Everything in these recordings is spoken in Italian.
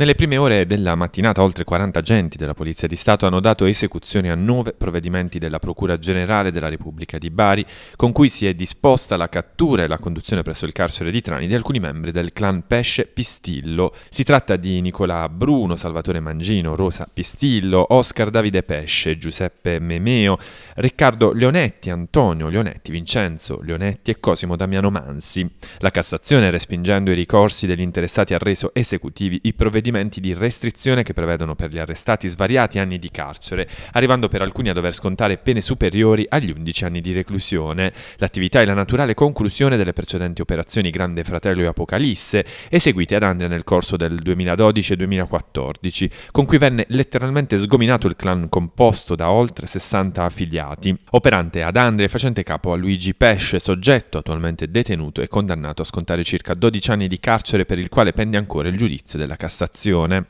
Nelle prime ore della mattinata oltre 40 agenti della Polizia di Stato hanno dato esecuzione a nove provvedimenti della Procura Generale della Repubblica di Bari, con cui si è disposta la cattura e la conduzione presso il carcere di Trani di alcuni membri del clan Pesce Pistillo. Si tratta di Nicola Bruno, Salvatore Mangino, Rosa Pistillo, Oscar Davide Pesce, Giuseppe Memeo, Riccardo Leonetti, Antonio Leonetti, Vincenzo Leonetti e Cosimo Damiano Mansi. La Cassazione, respingendo i ricorsi degli interessati, ha reso esecutivi i provvedimenti provvedimenti di restrizione che prevedono per gli arrestati svariati anni di carcere, arrivando per alcuni a dover scontare pene superiori agli 11 anni di reclusione. L'attività è la naturale conclusione delle precedenti operazioni Grande Fratello e Apocalisse, eseguite ad Andria nel corso del 2012 e 2014, con cui venne letteralmente sgominato il clan composto da oltre 60 affiliati, operante ad Andria e facente capo a Luigi Pesce, soggetto attualmente detenuto e condannato a scontare circa 12 anni di carcere per il quale pende ancora il giudizio della Cassazione situazione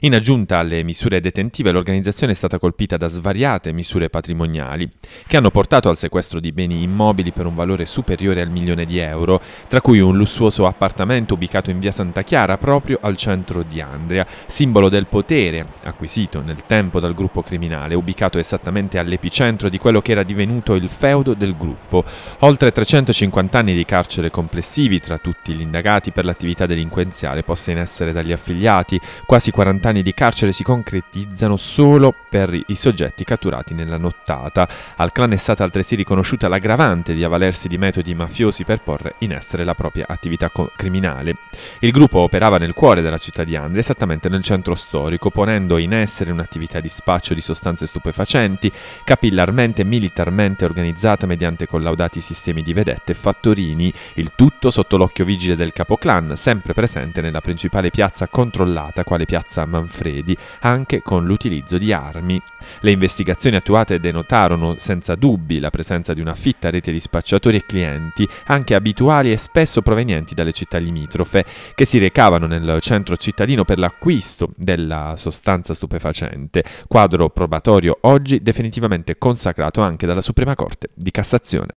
in aggiunta alle misure detentive, l'organizzazione è stata colpita da svariate misure patrimoniali che hanno portato al sequestro di beni immobili per un valore superiore al milione di euro, tra cui un lussuoso appartamento ubicato in via Santa Chiara proprio al centro di Andria, simbolo del potere acquisito nel tempo dal gruppo criminale, ubicato esattamente all'epicentro di quello che era divenuto il feudo del gruppo. Oltre 350 anni di carcere complessivi tra tutti gli indagati per l'attività delinquenziale posta in essere dagli affiliati, quasi 40 anni di carcere si concretizzano solo per i soggetti catturati nella nottata. Al clan è stata altresì riconosciuta l'aggravante di avvalersi di metodi mafiosi per porre in essere la propria attività criminale. Il gruppo operava nel cuore della città di Andria, esattamente nel centro storico, ponendo in essere un'attività di spaccio di sostanze stupefacenti, capillarmente e militarmente organizzata mediante collaudati sistemi di vedette e fattorini, il tutto sotto l'occhio vigile del capoclan, sempre presente nella principale piazza controllata quale piazza piazza Manfredi, anche con l'utilizzo di armi. Le investigazioni attuate denotarono senza dubbi la presenza di una fitta rete di spacciatori e clienti, anche abituali e spesso provenienti dalle città limitrofe, che si recavano nel centro cittadino per l'acquisto della sostanza stupefacente, quadro probatorio oggi definitivamente consacrato anche dalla Suprema Corte di Cassazione.